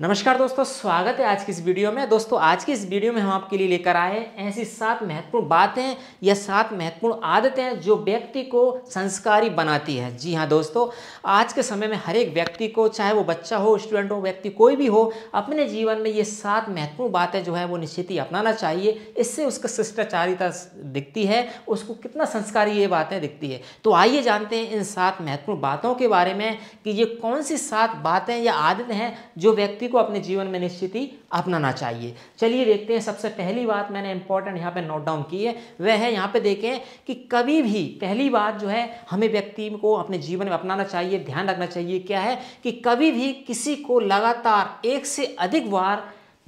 नमस्कार दोस्तों स्वागत है आज की इस वीडियो में दोस्तों आज की इस वीडियो में हम आपके लिए लेकर आए हैं ऐसी सात महत्वपूर्ण बातें या सात महत्वपूर्ण आदतें हैं जो व्यक्ति को संस्कारी बनाती है जी हाँ दोस्तों आज के समय में हर एक व्यक्ति को चाहे वो बच्चा हो स्टूडेंट हो व्यक्ति कोई भी हो अपने जीवन में ये सात महत्वपूर्ण बातें जो है वो निश्चित ही अपनाना चाहिए इससे उसका शिष्टाचारिता दिखती है उसको कितना संस्कारी ये बातें दिखती है तो आइए जानते हैं इन सात महत्वपूर्ण बातों के बारे में कि ये कौन सी सात बातें या आदतें हैं जो व्यक्ति व्यक्ति को अपने जीवन में निश्चित ही अपनाना चाहिए चलिए देखते हैं सबसे पहली बात मैंने इंपॉर्टेंट यहाँ पे नोट डाउन की है वह है यहाँ पे देखें कि कभी भी पहली बात जो है हमें व्यक्ति को अपने जीवन में अपनाना चाहिए ध्यान रखना चाहिए क्या है कि कभी भी किसी को लगातार एक से अधिक बार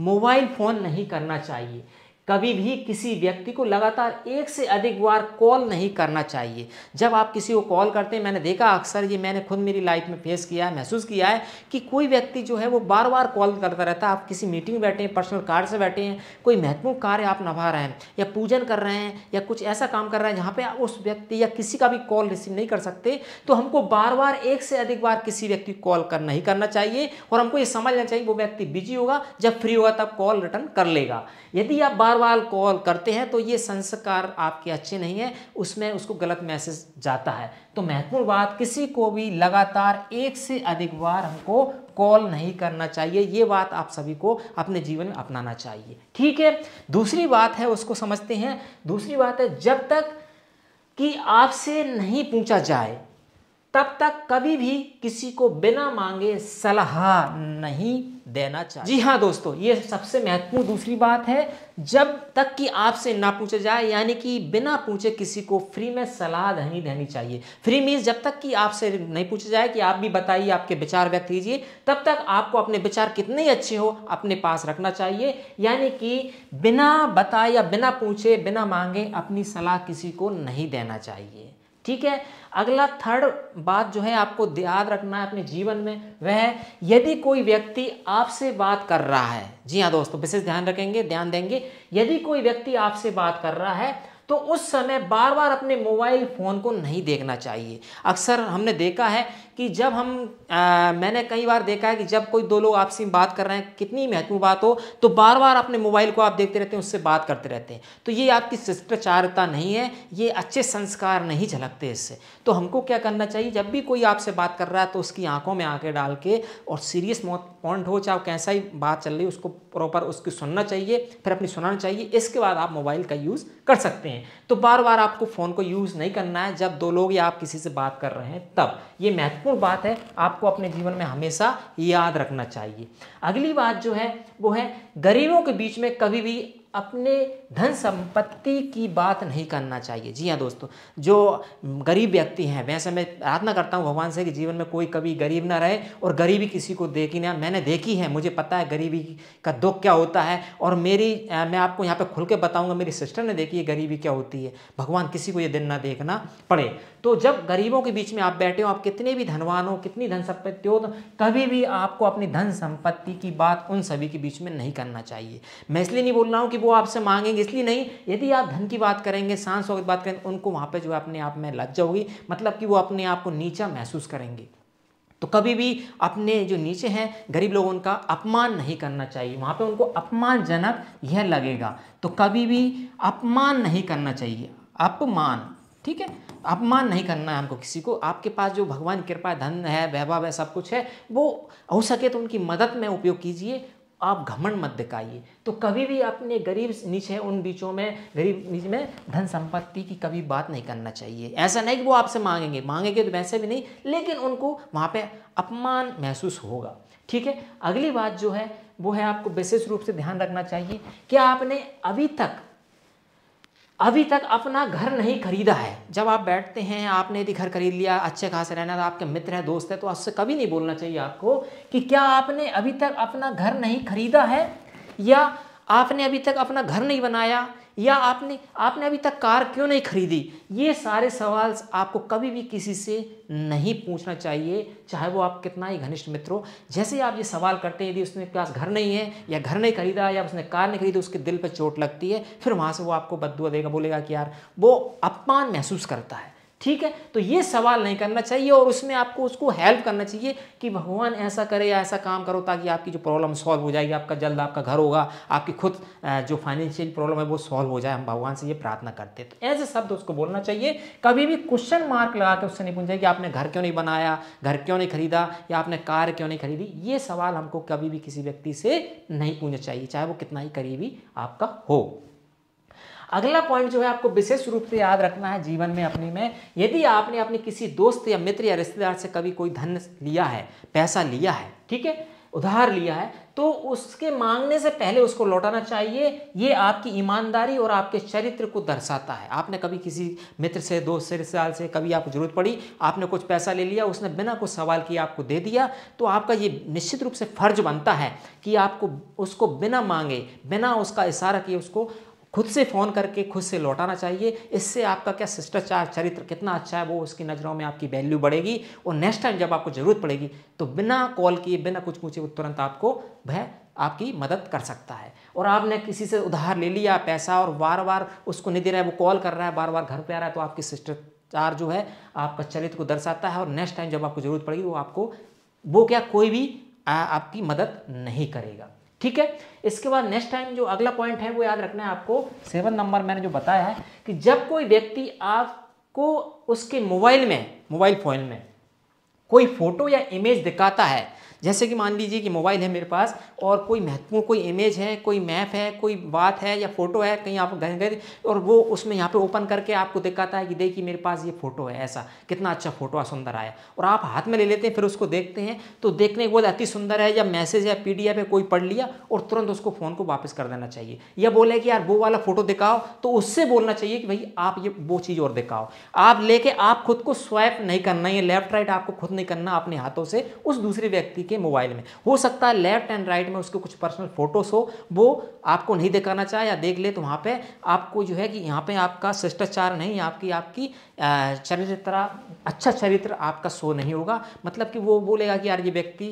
मोबाइल फ़ोन नहीं करना चाहिए कभी भी किसी व्यक्ति को लगातार एक से अधिक बार कॉल नहीं करना चाहिए जब आप किसी को कॉल करते हैं मैंने देखा अक्सर ये मैंने खुद मेरी लाइफ में फेस किया है महसूस किया है कि कोई व्यक्ति जो है वो बार बार कॉल करता रहता है आप किसी मीटिंग में बैठे हैं पर्सनल कार से बैठे हैं कोई महत्वपूर्ण कार्य आप नभा रहे हैं या पूजन कर रहे हैं या कुछ ऐसा काम कर रहे हैं जहाँ पर उस व्यक्ति या किसी का भी कॉल रिसीव नहीं कर सकते तो हमको बार बार एक से अधिक बार किसी व्यक्ति को कॉल कर नहीं करना चाहिए और हमको ये समझ लेना चाहिए वो व्यक्ति बिजी होगा जब फ्री होगा तब कॉल रिटर्न कर लेगा यदि आप बार बार बार कॉल करते हैं तो ये संस्कार आपके अच्छे नहीं है उसमें उसको गलत मैसेज जाता है तो महत्वपूर्ण बात किसी को भी लगातार एक से अधिक बार हमको कॉल नहीं करना चाहिए ये बात आप सभी को अपने जीवन में अपनाना चाहिए ठीक है दूसरी बात है उसको समझते हैं दूसरी बात है जब तक कि आपसे नहीं पूछा जाए तब तक कभी भी किसी को बिना मांगे सलाह नहीं देना चाहिए जी हाँ दोस्तों ये सबसे महत्वपूर्ण दूसरी बात है जब तक कि आपसे ना पूछा जाए यानी कि बिना पूछे किसी को फ्री में सलाह नहीं देनी चाहिए फ्री मीन्स जब तक कि आपसे नहीं पूछा जाए कि आप भी बताइए आपके विचार व्यक्त कीजिए तब तक आपको अपने विचार कितने अच्छे हो अपने पास रखना चाहिए यानी कि बिना बताए या बिना पूछे बिना मांगे अपनी सलाह किसी को नहीं देना चाहिए ठीक है अगला थर्ड बात जो है आपको याद रखना है अपने जीवन में वह यदि कोई व्यक्ति आपसे बात कर रहा है जी हाँ दोस्तों विशेष ध्यान रखेंगे ध्यान देंगे यदि कोई व्यक्ति आपसे बात कर रहा है तो उस समय बार बार अपने मोबाइल फ़ोन को नहीं देखना चाहिए अक्सर हमने देखा है कि जब हम आ, मैंने कई बार देखा है कि जब कोई दो लोग आपसे बात कर रहे हैं कितनी महत्वपूर्ण बात हो तो बार बार अपने मोबाइल को आप देखते रहते हैं उससे बात करते रहते हैं तो ये आपकी शिष्टाचारता नहीं है ये अच्छे संस्कार नहीं झलकते इससे तो हमको क्या करना चाहिए जब भी कोई आपसे बात कर रहा है तो उसकी आंखों में आंखें डाल के और सीरियस पॉइंट हो चाहे कैसा ही बात चल रही है उसको प्रॉपर उसकी सुनना चाहिए फिर अपनी सुनाना चाहिए इसके बाद आप मोबाइल का यूज़ कर सकते हैं तो बार बार आपको फ़ोन को यूज़ नहीं करना है जब दो लोग या आप किसी से बात कर रहे हैं तब ये महत्वपूर्ण महत्वपूर्ण बात है आपको अपने जीवन में हमेशा याद रखना चाहिए अगली बात जो है वो है गरीबों के बीच में कभी भी अपने धन संपत्ति की बात नहीं करना चाहिए जी हाँ दोस्तों जो गरीब व्यक्ति हैं वैसे मैं प्रार्थना करता हूँ भगवान से कि जीवन में कोई कभी गरीब ना रहे और गरीबी किसी को देखी ना मैंने देखी है मुझे पता है गरीबी का दुख क्या होता है और मेरी आ, मैं आपको यहाँ पे खुल के बताऊँगा मेरी सिस्टर ने देखी है गरीबी क्या होती है भगवान किसी को ये दिन ना देखना पड़े तो जब गरीबों के बीच में आप बैठे हो आप कितने भी धनवान हो कितनी धन संपत्ति हो तो कभी भी आपको अपनी धन संपत्ति की बात उन सभी के बीच में नहीं करना चाहिए मैं इसलिए नहीं बोल रहा हूँ कि वो आपसे मांगेंगे इसलिए नहीं यदि आप धन की बात करेंगे सांस शौकत बात करेंगे उनको वहाँ पर जो है अपने आप में लज्जा होगी मतलब कि वो अपने आप को नीचा महसूस करेंगे तो कभी भी अपने जो नीचे हैं गरीब लोग उनका अपमान नहीं करना चाहिए वहाँ पे उनको अपमानजनक यह लगेगा तो कभी भी अपमान नहीं करना चाहिए अपमान ठीक है अपमान नहीं करना है हमको किसी को आपके पास जो भगवान कृपा धन है वैभव है सब कुछ है वो हो सके तो उनकी मदद में उपयोग कीजिए आप घमंड मत दिखाइए तो कभी भी अपने गरीब नीचे उन बीचों में गरीब नीचे में धन संपत्ति की कभी बात नहीं करना चाहिए ऐसा नहीं कि वो आपसे मांगेंगे मांगेंगे तो वैसे भी नहीं लेकिन उनको वहाँ पे अपमान महसूस होगा ठीक है अगली बात जो है वो है आपको विशेष रूप से ध्यान रखना चाहिए कि आपने अभी तक अभी तक अपना घर नहीं खरीदा है जब आप बैठते हैं आपने यदि घर खरीद लिया अच्छे खास रहना था तो आपके मित्र हैं दोस्त हैं तो आपसे कभी नहीं बोलना चाहिए आपको कि क्या आपने अभी तक अपना घर नहीं खरीदा है या आपने अभी तक अपना घर नहीं बनाया या आपने आपने अभी तक कार क्यों नहीं खरीदी ये सारे सवाल आपको कभी भी किसी से नहीं पूछना चाहिए चाहे वो आप कितना ही घनिष्ठ मित्र हो जैसे ही आप ये सवाल करते हैं यदि उसने पास घर नहीं है या घर नहीं खरीदा या उसने कार नहीं खरीदी उसके दिल पर चोट लगती है फिर वहाँ से वो आपको बदुआ देगा बोलेगा कि यार वो अपमान महसूस करता है ठीक है तो ये सवाल नहीं करना चाहिए और उसमें आपको उसको हेल्प करना चाहिए कि भगवान ऐसा करे या ऐसा काम करो ताकि आपकी जो प्रॉब्लम सॉल्व हो जाएगी आपका जल्द आपका घर होगा आपकी खुद जो फाइनेंशियल प्रॉब्लम है वो सॉल्व हो जाए हम भगवान से ये प्रार्थना करते हैं तो ऐसे शब्द उसको बोलना चाहिए कभी भी क्वेश्चन मार्क लगा के उससे नहीं पूछा कि आपने घर क्यों नहीं बनाया घर क्यों नहीं खरीदा या आपने कार क्यों नहीं खरीदी ये सवाल हमको कभी भी किसी व्यक्ति से नहीं पूछना चाहिए चाहे वो कितना ही करीबी आपका हो अगला पॉइंट जो है आपको विशेष रूप से याद रखना है जीवन में अपने में यदि आपने अपने किसी दोस्त या मित्र या रिश्तेदार से कभी कोई धन लिया है पैसा लिया है ठीक है उधार लिया है तो उसके मांगने से पहले उसको लौटाना चाहिए ये आपकी ईमानदारी और आपके चरित्र को दर्शाता है आपने कभी किसी मित्र से दोस्त से रिश्तेदार से कभी आपको जरूरत पड़ी आपने कुछ पैसा ले लिया उसने बिना कुछ सवाल किए आपको दे दिया तो आपका ये निश्चित रूप से फर्ज बनता है कि आपको उसको बिना मांगे बिना उसका इशारा किए उसको खुद से फ़ोन करके खुद से लौटाना चाहिए इससे आपका क्या शिष्टाचार चरित्र कितना अच्छा है वो उसकी नज़रों में आपकी वैल्यू बढ़ेगी और नेक्स्ट टाइम जब आपको ज़रूरत पड़ेगी तो बिना कॉल किए बिना कुछ पूछे वो तुरंत आपको वह आपकी मदद कर सकता है और आपने किसी से उधार ले लिया पैसा और बार बार उसको नहीं दे रहा है वो कॉल कर रहा है बार बार घर पर आ रहा है तो आपकी शिष्टाचार जो है आपका चरित्र को दर्शाता है और नेक्स्ट टाइम जब आपको ज़रूरत पड़ेगी वो आपको वो क्या कोई भी आपकी मदद नहीं करेगा ठीक है इसके बाद नेक्स्ट टाइम जो अगला पॉइंट है वो याद रखना है आपको सेवन नंबर मैंने जो बताया है कि जब कोई व्यक्ति आपको उसके मोबाइल में मोबाइल फ़ोन में कोई फोटो या इमेज दिखाता है जैसे कि मान लीजिए कि मोबाइल है मेरे पास और कोई महत्वपूर्ण कोई इमेज है कोई मैप है कोई बात है या फोटो है कहीं आप गए गए और वो उसमें यहाँ पे ओपन करके आपको दिखाता है कि देखिए मेरे पास ये फोटो है ऐसा कितना अच्छा फोटो सुंदर आया और आप हाथ में ले लेते हैं फिर उसको देखते हैं तो देखने के बाद अति सुंदर है या मैसेज या पी है कोई पढ़ लिया और तुरंत उसको फ़ोन को वापस कर देना चाहिए या बोले कि यार वो वाला फ़ोटो दिखाओ तो उससे बोलना चाहिए कि भाई आप ये वो चीज़ और दिखाओ आप लेके आप खुद को स्वैप नहीं करना ये लेफ्ट राइट आपको खुद नहीं करना अपने हाथों से उस दूसरे व्यक्ति के के मोबाइल में हो सकता है लेफ्ट एंड राइट में उसके कुछ पर्सनल फोटोस हो वो आपको नहीं दिखाना चाहे या देख ले तो वहाँ पे आपको जो है कि यहाँ पे आपका शिष्टाचार नहीं आपकी आपकी चरित्र अच्छा चरित्र आपका शो नहीं होगा मतलब कि वो बोलेगा कि यार ये व्यक्ति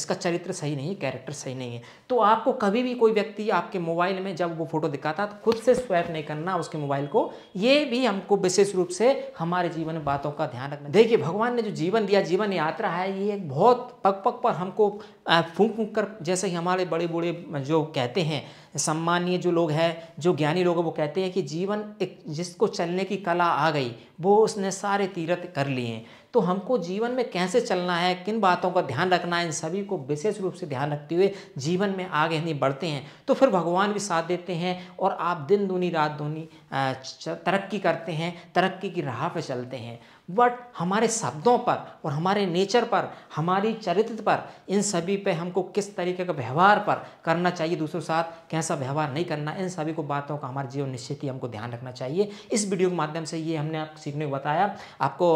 इसका चरित्र सही नहीं है कैरेक्टर सही नहीं है तो आपको कभी भी कोई व्यक्ति आपके मोबाइल में जब वो फोटो दिखाता है तो खुद से स्वैप नहीं करना उसके मोबाइल को ये भी हमको विशेष रूप से हमारे जीवन में बातों का ध्यान रखना देखिए भगवान ने जो जीवन दिया जीवन यात्रा है ये एक बहुत पग पग पर हमको फूंक फूंक कर जैसे ही हमारे बड़े बूढ़े जो कहते हैं सम्मानीय जो लोग हैं जो ज्ञानी लोग हैं वो कहते हैं कि जीवन एक जिसको चलने की कला आ गई वो उसने सारे तीरथ कर लिए तो हमको जीवन में कैसे चलना है किन बातों का ध्यान रखना है इन सभी को विशेष रूप से ध्यान रखते हुए जीवन में आगे नहीं बढ़ते हैं तो फिर भगवान भी साथ देते हैं और आप दिन दूनी रात दूनी तरक्की करते हैं तरक्की की राह पर चलते हैं बट हमारे शब्दों पर और हमारे नेचर पर हमारी चरित्र पर इन सभी पे हमको किस तरीके का व्यवहार पर करना चाहिए दूसरों साथ कैसे ऐसा व्यवहार नहीं करना इन सभी को बातों का हमारे जीवन निश्चित ही हमको ध्यान रखना चाहिए इस वीडियो के माध्यम से ये हमने आप सीखने को बताया आपको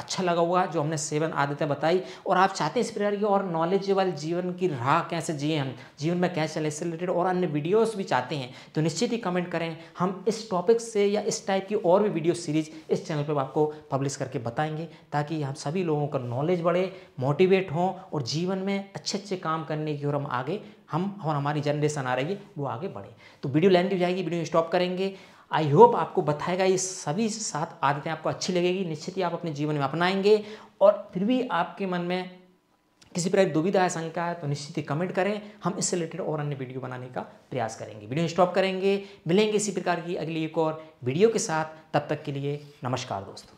अच्छा लगा हुआ जो हमने सेवन आदतें बताई और आप चाहते हैं इस प्रकार की और नॉलेजेबल जीवन की राह कैसे जिए हम जीवन में कैसे चले इससे रिलेटेड और अन्य वीडियोस भी चाहते हैं तो निश्चित ही कमेंट करें हम इस टॉपिक से या इस टाइप की और भी वीडियो सीरीज इस चैनल पर आपको पब्लिश करके बताएंगे ताकि हम सभी लोगों का नॉलेज बढ़े मोटिवेट हों और जीवन में अच्छे अच्छे काम करने की ओर हम आगे हम और हमारी जनरेशन आ रही है वो आगे बढ़े तो वीडियो लेंथ भी जाएगी वीडियो स्टॉप करेंगे आई होप आपको बताएगा ये सभी सात आदतें आपको अच्छी लगेगी निश्चित ही आप अपने जीवन में अपनाएंगे और फिर भी आपके मन में किसी प्रकार दुविधा है शंका है तो निश्चित ही कमेंट करें हम इससे रिलेटेड और अन्य वीडियो बनाने का प्रयास करेंगे वीडियो स्टॉप करेंगे मिलेंगे इसी प्रकार की अगली एक और वीडियो के साथ तब तक के लिए नमस्कार दोस्तों